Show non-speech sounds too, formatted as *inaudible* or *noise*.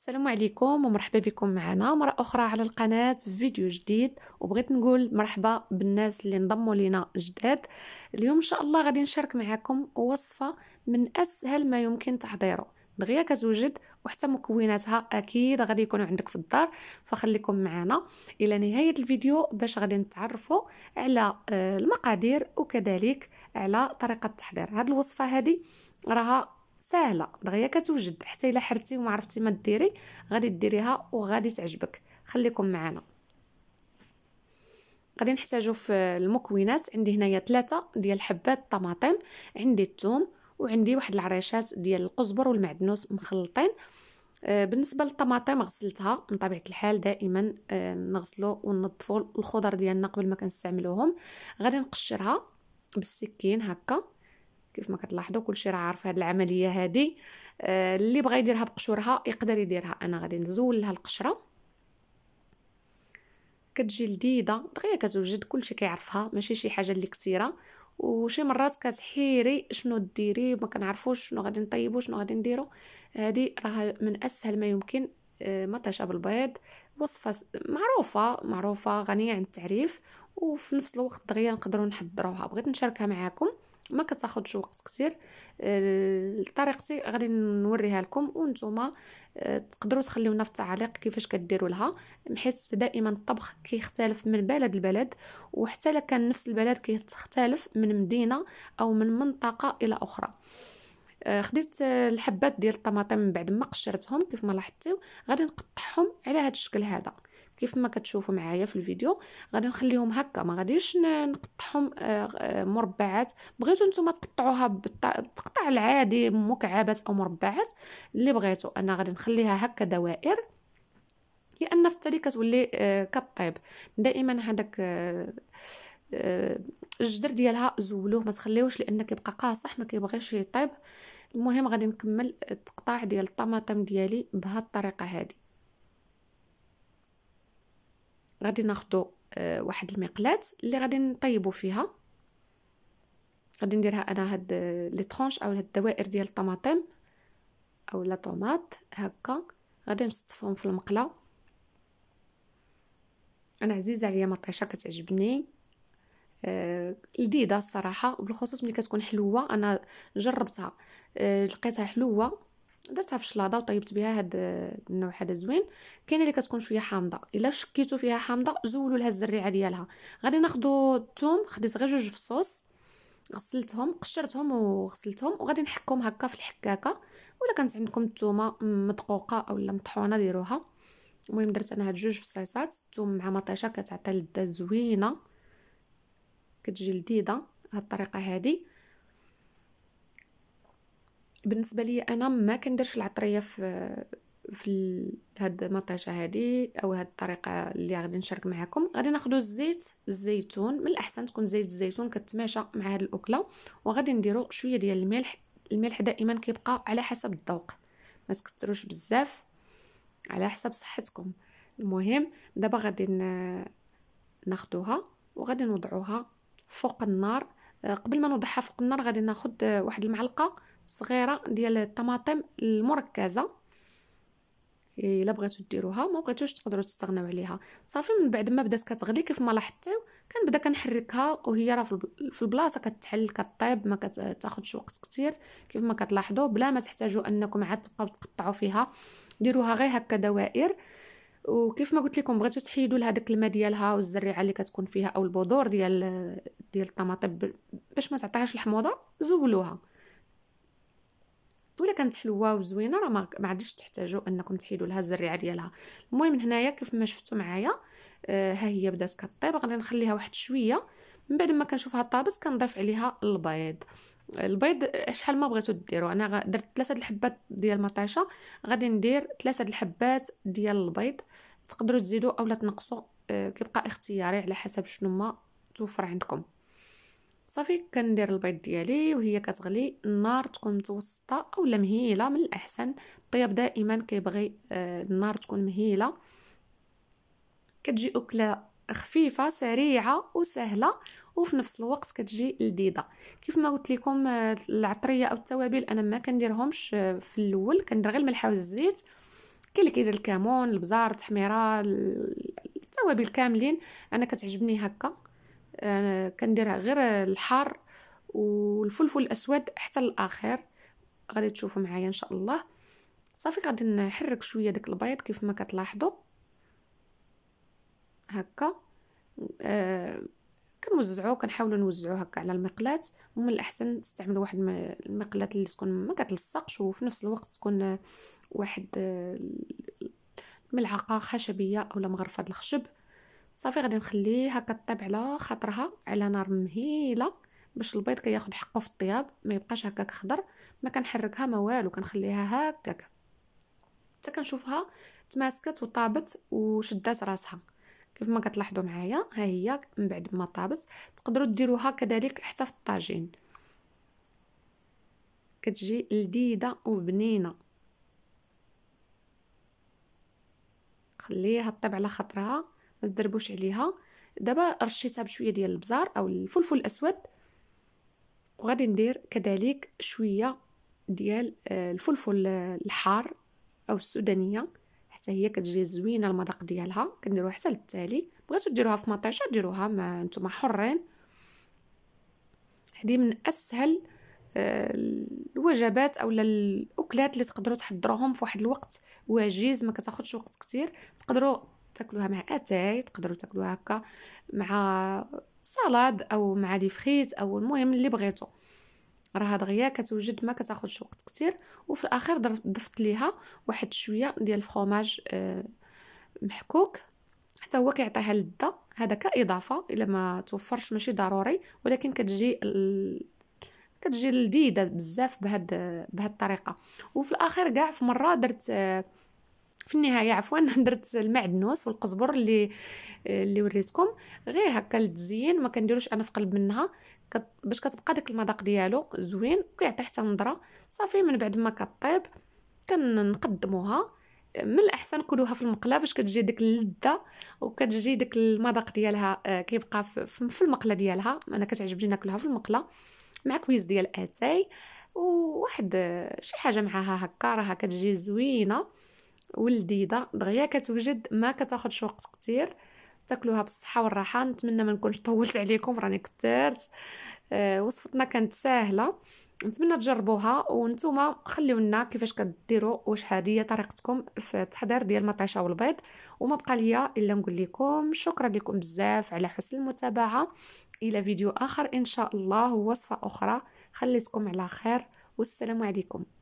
السلام عليكم ومرحبا بكم معنا مرة أخرى على القناة في فيديو جديد وبغيت نقول مرحبا بالناس اللي انضموا لنا جداد اليوم إن شاء الله غادي نشارك معكم وصفة من أسهل ما يمكن تحضيره دغيا كتوجد وحتى مكوناتها اكيد غادي يكونوا عندك في الدار فخليكم معنا الى نهايه الفيديو باش غادي نتعرفوا على آه، المقادير وكذلك على طريقه التحضير هاد الوصفه هذه راها ساهله دغيا كتوجد حتى الا حرتي وما عرفتي ما ديري غادي ديريها وغادي تعجبك خليكم معنا غادي نحتاجو في المكونات عندي هنايا ثلاثة ديال حبات الطماطم عندي الثوم وعندي واحد العريشات ديال القزبر والمعدنوس مخلطين آه، بالنسبه للطماطم غسلتها من طبيعه الحال دائما آه، نغسلو وننظفو الخضر ديالنا قبل ما كنستعملوهم غادي نقشرها بالسكين هكا كيف ما كتلاحظوا كلشي راه عارف هاد العمليه هادي آه، اللي بغى يديرها بقشورها يقدر يديرها انا غادي نزول لها القشره كتجي لذيذه دغيا كتوجد كلشي كيعرفها ماشي شي حاجه اللي كثيره وشي مرات كتحيري شنو ديري ما كنعرفوش شنو غادي نطيبو شنو غادي نديرو هذه راه من اسهل ما يمكن آه، مطيشه بالبيض وصفه معروفه معروفه غنيه عن التعريف وفي نفس الوقت دغيا نقدروا نحضروها بغيت نشاركها معاكم ما كتاخذش وقت كثير آه، طريقتي غادي نوريها لكم وانتم آه، تقدروا تخليونا في التعليق كيفاش كديروا لها حيت دائما الطبخ كيختلف من بلد لبلد وحتى لكان نفس البلد كيختلف من مدينه او من منطقه الى اخرى آه، خديت آه، الحبات ديال الطماطم من بعد ما قشرتهم كيف ما لاحظتوا غادي نقطعهم على هذا الشكل هذا كيف ما كتشوفوا معايا في الفيديو غادي نخليهم هكا ما غاديش نقطعهم آه، مربعات بغيتو نتوما تقطعوها بالتقطع العادي مكعبات او مربعات اللي بغيتو انا غادي نخليها هكا دوائر لان في التالي كتولي كطيب دائما هذاك الجدر ديالها زولوه ما تخليوش لان كيبقى قاصح ما كيبغيش يطيب المهم غادي نكمل التقطاع ديال الطماطم ديالي بهاد الطريقه هذه غادي ناخذ آه، واحد المقلاه اللي غادي نطيبو فيها غادي نديرها انا هاد آه، لي طرونش او هاد الدوائر ديال الطماطم او لا طوماط هكا غادي نصطفهم في المقله انا عزيزه عليا مطيشه كتعجبني آه، لذيذه الصراحه وبالخصوص ملي كتكون حلوه انا جربتها أه لقيتها حلوه درتها في الشلاضه وطيبت بها هاد آه، النوع هذا زوين كاينه اللي كتكون شويه حامضه الا شكيتو فيها حامضه زولوا لها الزريعه ديالها غادي ناخدو الثوم خديت غير جوج في الصوص غسلتهم قشرتهم وغسلتهم وغادي نحكهم هكا في الحكاكه ولا كانت عندكم الثومه مدقوقه اولا مطحونه ديروها المهم درت انا هاد جوج في الصيصات الثوم مع مطيشه كتعطي لذه زوينه كتجي لذيذه هاد الطريقه هادي بالنسبه لي انا ما كنديرش العطريه في في هاد المطيشه هادي او هاد الطريقه اللي غادي نشارك معكم غادي ناخدو الزيت الزيتون من الاحسن تكون زيت الزيتون كتماشى مع هاد الاكله وغادي نديرو شويه ديال الملح الملح دائما كيبقى على حسب الذوق ما تكثروش بزاف على حسب صحتكم المهم دابا غادي ناخدوها وغادي نوضعوها فوق النار آه، قبل ما نوضعها فوق النار غادي ناخد آه، واحد المعلقه صغيره ديال الطماطم المركزه الا بغيتو ديروها ما بغيتوش تقدروا تستغناو عليها صافي من بعد ما بدات كتغلي كيف ما لاحظتوا كنبدا كنحركها وهي راه في البلاصه كتحل كطيب ما كتاخذش وقت كثير كيف ما كتلاحظوا بلا ما تحتاجوا انكم عاد تبقاو تقطعوا فيها ديروها غير هكا دوائر وكيف ما قلت لكم بغيتو تحيدوا لها داك الماء ديالها والزريعه اللي كتكون فيها او البذور ديال ديال الطماطم باش ما تعطيهاش الحموضه زولوها ولا كانت حلوه وزوينه راه ما عادش تحتاجوا انكم تحيدوا لها الزريعه ديالها المهم هنايا كيف ما شفتوا معايا آه، ها هي بدات كطيب غادي نخليها واحد شويه من بعد ما كنشوفها طابت كنضيف عليها البيض البيض شحال ما بغيتو ديرو انا درت ثلاثه الحبات ديال مطيشه غادي ندير ثلاثه الحبات ديال البيض تقدروا تزيدوا اولا تنقصوا آه، كيبقى اختياري على حسب شنو ما توفر عندكم صافي كندير البيض ديالي وهي كتغلي النار تكون متوسطه اولا مهيله من الاحسن الطياب دائما كيبغي آه، النار تكون مهيله كتجي اكله خفيفه سريعه وسهله وفي نفس الوقت كتجي لذيذه كيف ما قلت لكم آه، العطريه او التوابل انا ما كنديرهمش آه، في الاول كندير غير الملح والزيت كاين اللي كيدير الكمون البزار التحميره التوابل كاملين انا كتعجبني هكا أنا كنديرها غير الحار والفلفل الاسود حتى الآخر غادي تشوفوا معايا ان شاء الله صافي غادي نحرك شويه داك البيض كيف ما كتلاحظوا هكا آه، كنوزعو كنحاولو نوزعو هكا على المقلاة ومن الاحسن تستعملو واحد المقلاه اللي تكون ما كتلصقش وفي نفس الوقت تكون آه، واحد آه، ملعقه خشبيه اولا مغرفه الخشب صافي غادي نخليها كطيب على خاطرها على نار مهيله باش البيض كياخد حقه في الطياب ما يبقاش هكاك خضر ما كنحركها ما والو كنخليها هكاك حتى كنشوفها تماسكت وطابت وشدات راسها كيف ما كتلاحظوا معايا ها هي من بعد ما طابت تقدروا ديروها كذلك حتى في الطاجين كتجي لذيذه وبنينه خليها طيب على خاطرها ما تضربوش عليها دابا رشيتها بشويه ديال البزار او الفلفل الاسود وغادي ندير كذلك شويه ديال آه، الفلفل آه، الحار او السودانيه حتى هي كتجي زوينه المذاق ديالها كنديروها حتى للتالي بغيتو ديروها في مطيشه ديروها ما نتوما حرين هذه من اسهل آه، الوجبات اولا الاكلات اللي تقدروا تحضروهم في واحد الوقت وجيز ما كتاخذش وقت كثير تقدروا تاكلوها مع اتاي تقدروا تاكلوها هكا مع سلطه او مع دي فخيت او المهم اللي بغيتو راه دغيا كتوجد ما كتاخذش وقت كثير وفي الاخير ضفت ليها واحد شويه ديال الفرماج آه، محكوك حتى هو كيعطيها لذه هذا كاضافه الا ما توفرش ماشي ضروري ولكن كتجي ال... كتجي لذيذه بزاف بهاد بهاد الطريقه وفي الاخير كاع في مره درت آه، في النهايه عفوا *laughs* درت المعدنوس والقزبر اللي اللي وريتكم غير هكا للتزيين ما كنديروش انا في قلب منها باش كتبقى داك المذاق ديالو زوين وكيعطي حتى نظره صافي من بعد ما كطيب كنقدموها من الاحسن كلوها في المقله باش كتجي ديك اللذه وكتجي ديك المذاق ديالها آه، كيبقى في المقله ديالها انا كتعجبني ناكلها في المقله مع كويس ديال اتاي وواحد آه، شي حاجه معاها هكا راها كتجي زوينه ولذيذه دغيا كتوجد ما كتاخذش وقت كثير تاكلوها بالصحه والراحه نتمنى ما نكونش طولت عليكم راني كثرت آه، وصفتنا كانت سهله نتمنى تجربوها وانتم لنا كيفاش كديروا واش هذه هي طريقتكم في التحضير ديال المطيشه والبيض وما بقى ليا الا نقول لكم شكرا لكم بزاف على حسن المتابعه الى فيديو اخر ان شاء الله ووصفه اخرى خليتكم على خير والسلام عليكم